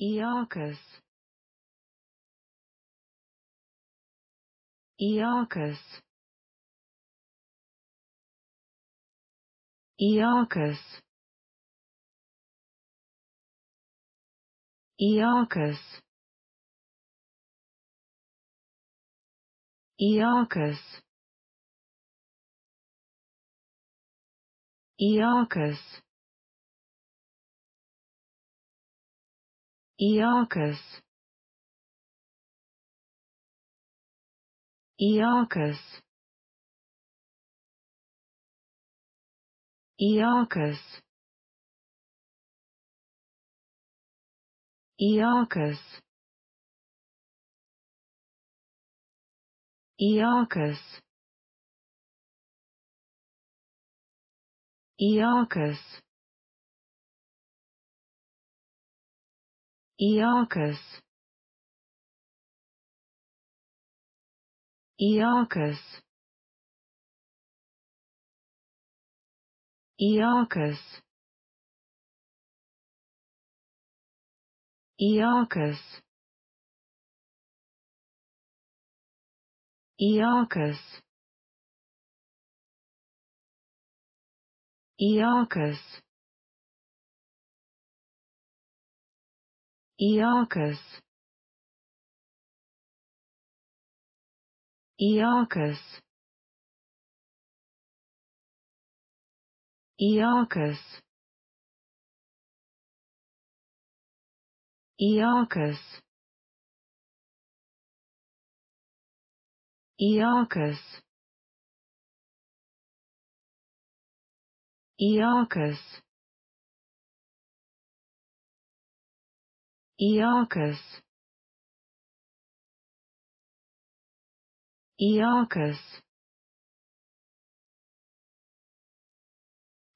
Iacus Iacus Iacus Iacus Iacus Iacus Iacus Iacus Iacus Iacus Iacus Iacus Iacus Iacus Iacus Iacus Iacus Iacus Iacus Iacus Iacus Iacus Iacus Iacus Iacus Iacus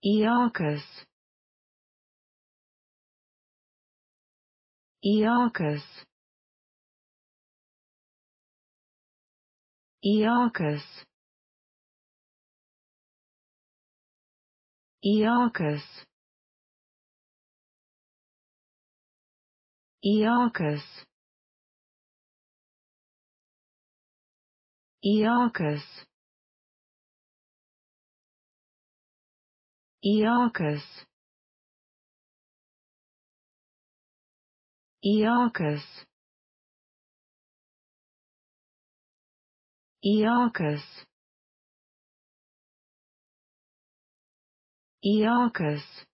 Iacus Iacus Iacus Iacus Iacus Iacus Iacus Iacus Iacus Iacus